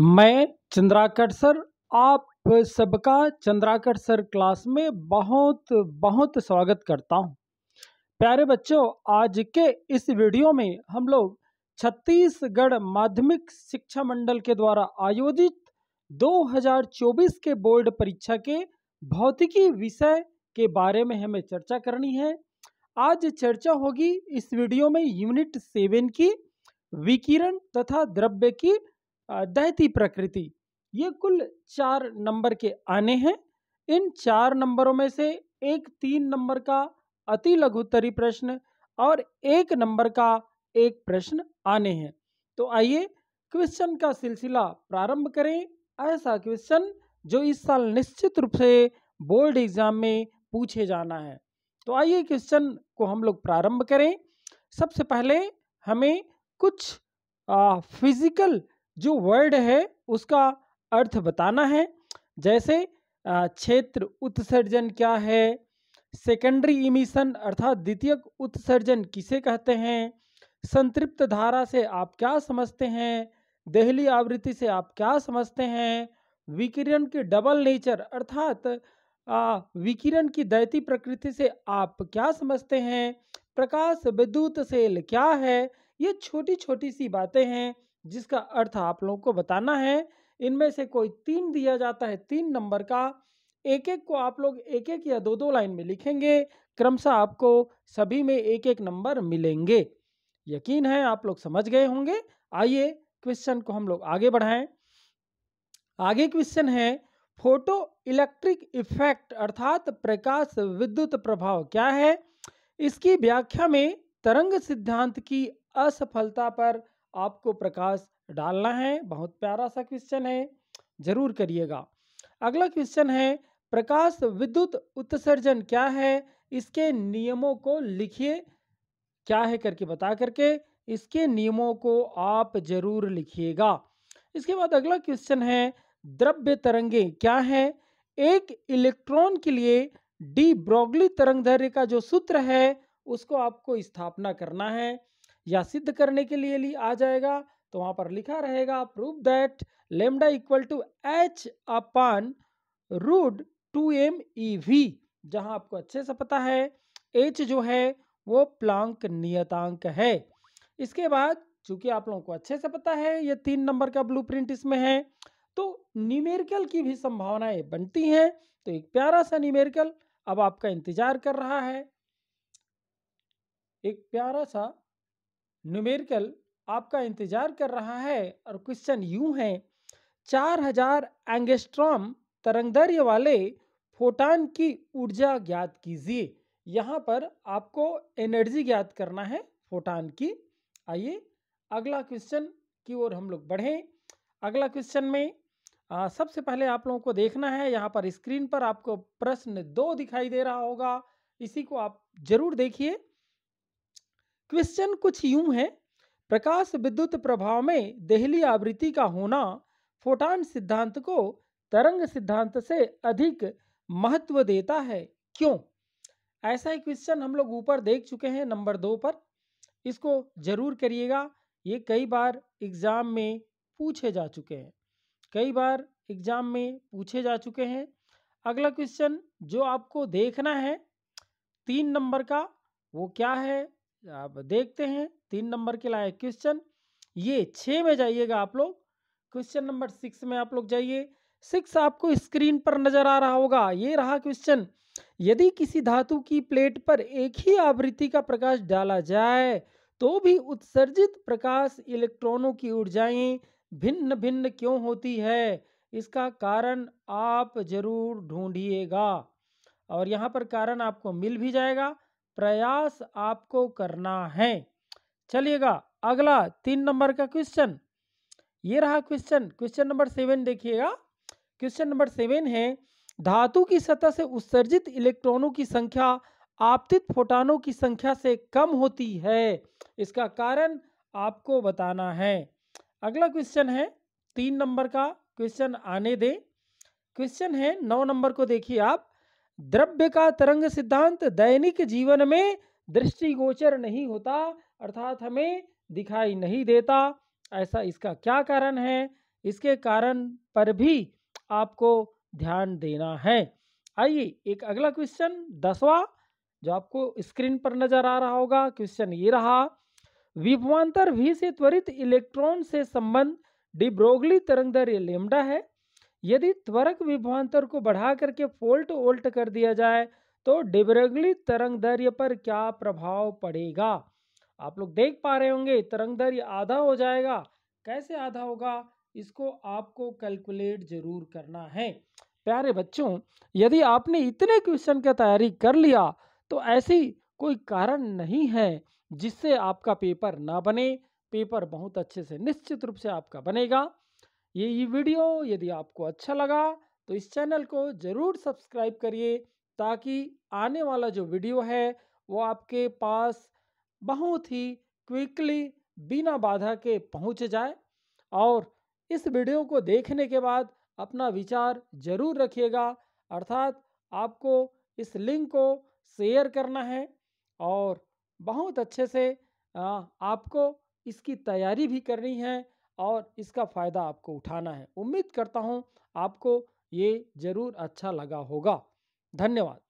मैं चंद्राकर सर आप सबका चंद्राकर सर क्लास में बहुत बहुत स्वागत करता हूं। प्यारे बच्चों आज के इस वीडियो में हम लोग छत्तीसगढ़ माध्यमिक शिक्षा मंडल के द्वारा आयोजित 2024 के बोर्ड परीक्षा के भौतिकी विषय के बारे में हमें चर्चा करनी है आज चर्चा होगी इस वीडियो में यूनिट सेवन की विकिरण तथा द्रव्य की दैती प्रकृति ये कुल चार नंबर के आने हैं इन चार नंबरों में से एक तीन नंबर का अति लघुतरी प्रश्न और एक नंबर का एक प्रश्न आने हैं तो आइए क्वेश्चन का सिलसिला प्रारंभ करें ऐसा क्वेश्चन जो इस साल निश्चित रूप से बोर्ड एग्जाम में पूछे जाना है तो आइए क्वेश्चन को हम लोग प्रारंभ करें सबसे पहले हमें कुछ आ, फिजिकल जो वर्ड है उसका अर्थ बताना है जैसे क्षेत्र उत्सर्जन क्या है सेकेंडरी इमिशन अर्थात द्वितीयक उत्सर्जन किसे कहते हैं संतृप्त धारा से आप क्या समझते हैं दहली आवृत्ति से आप क्या समझते हैं विकिरण के डबल नेचर अर्थात विकिरण की दैती प्रकृति से आप क्या समझते हैं प्रकाश विद्युत सेल क्या है ये छोटी छोटी सी बातें हैं जिसका अर्थ आप लोगों को बताना है इनमें से कोई तीन दिया जाता है तीन नंबर का एक एक को आप लोग एक एक या दो दो लाइन में लिखेंगे क्रमशः आपको सभी में एक एक नंबर मिलेंगे यकीन है आप लोग समझ गए होंगे आइए क्वेश्चन को हम लोग आगे बढ़ाएं आगे क्वेश्चन है फोटो इलेक्ट्रिक इफेक्ट अर्थात प्रकाश विद्युत प्रभाव क्या है इसकी व्याख्या में तरंग सिद्धांत की असफलता पर आपको प्रकाश डालना है बहुत प्यारा सा क्वेश्चन है जरूर करिएगा अगला क्वेश्चन है प्रकाश विद्युत उत्सर्जन क्या है इसके नियमों को लिखिए क्या है करके बता करके इसके नियमों को आप जरूर लिखिएगा इसके बाद अगला क्वेश्चन है द्रव्य तरंगे क्या है एक इलेक्ट्रॉन के लिए डी तरंग धैर्य का जो सूत्र है उसको आपको स्थापना करना है या सिद्ध करने के लिए ली आ जाएगा तो वहां पर लिखा रहेगा proof that lambda equal to h upon root two m e v जहां आपको अच्छे से पता है एच जो है वो प्लांक नियतांक है इसके बाद चूंकि आप लोगों को अच्छे से पता है ये तीन नंबर का ब्लूप्रिंट इसमें है तो न्यूमेरिकल की भी संभावनाएं बनती हैं तो एक प्यारा सा न्यूमेरिकल अब आपका इंतजार कर रहा है एक प्यारा सा न्यूमेरिकल आपका इंतज़ार कर रहा है और क्वेश्चन यूं है चार हजार एंगेस्ट्रॉम तरंगदर्य वाले फोटान की ऊर्जा ज्ञात कीजिए यहाँ पर आपको एनर्जी ज्ञात करना है फोटान की आइए अगला क्वेश्चन की ओर हम लोग बढ़ें अगला क्वेश्चन में आ, सबसे पहले आप लोगों को देखना है यहाँ पर स्क्रीन पर आपको प्रश्न दो दिखाई दे रहा होगा इसी को आप जरूर देखिए क्वेश्चन कुछ यूं है प्रकाश विद्युत प्रभाव में देहली आवृत्ति का होना फोटान सिद्धांत को तरंग सिद्धांत से अधिक महत्व देता है क्यों ऐसा ही क्वेश्चन हम लोग ऊपर देख चुके हैं नंबर दो पर इसको जरूर करिएगा ये कई बार एग्ज़ाम में पूछे जा चुके हैं कई बार एग्ज़ाम में पूछे जा चुके हैं अगला क्वेश्चन जो आपको देखना है तीन नंबर का वो क्या है आप देखते हैं तीन नंबर के लाए क्वेश्चन ये छः में जाइएगा आप लोग क्वेश्चन नंबर सिक्स में आप लोग जाइए सिक्स आपको स्क्रीन पर नजर आ रहा होगा ये रहा क्वेश्चन यदि किसी धातु की प्लेट पर एक ही आवृत्ति का प्रकाश डाला जाए तो भी उत्सर्जित प्रकाश इलेक्ट्रॉनों की ऊर्जाएं भिन्न भिन्न क्यों होती है इसका कारण आप जरूर ढूंढिएगा और यहाँ पर कारण आपको मिल भी जाएगा प्रयास आपको करना है चलिएगा अगला तीन नंबर का क्वेश्चन ये रहा क्वेश्चन क्वेश्चन नंबर सेवन देखिएगा क्वेश्चन नंबर सेवन है धातु की सतह से उत्सर्जित इलेक्ट्रॉनों की संख्या आपतित फोटानों की संख्या से कम होती है इसका कारण आपको बताना है अगला क्वेश्चन है तीन नंबर का क्वेश्चन आने दें क्वेश्चन है नौ नंबर को देखिए आप द्रव्य का तरंग सिद्धांत दैनिक जीवन में दृष्टिगोचर नहीं होता अर्थात हमें दिखाई नहीं देता ऐसा इसका क्या कारण है इसके कारण पर भी आपको ध्यान देना है आइए एक अगला क्वेश्चन दसवा जो आपको स्क्रीन पर नजर आ रहा होगा क्वेश्चन ये रहा विभवांतर भी से त्वरित इलेक्ट्रॉन से संबंध डिब्रोगली तरंग दैर्य लेमडा है यदि त्वरक विभवांतर को बढ़ा करके फोल्ट ओल्ट कर दिया जाए तो डिबरगली तरंग दर्य पर क्या प्रभाव पड़ेगा आप लोग देख पा रहे होंगे तरंग दर्य आधा हो जाएगा कैसे आधा होगा इसको आपको कैलकुलेट जरूर करना है प्यारे बच्चों यदि आपने इतने क्वेश्चन की तैयारी कर लिया तो ऐसी कोई कारण नहीं है जिससे आपका पेपर ना बने पेपर बहुत अच्छे से निश्चित रूप से आपका बनेगा ये ये वीडियो यदि आपको अच्छा लगा तो इस चैनल को ज़रूर सब्सक्राइब करिए ताकि आने वाला जो वीडियो है वो आपके पास बहुत ही क्विकली बिना बाधा के पहुंच जाए और इस वीडियो को देखने के बाद अपना विचार जरूर रखिएगा अर्थात आपको इस लिंक को शेयर करना है और बहुत अच्छे से आपको इसकी तैयारी भी करनी है और इसका फ़ायदा आपको उठाना है उम्मीद करता हूँ आपको ये ज़रूर अच्छा लगा होगा धन्यवाद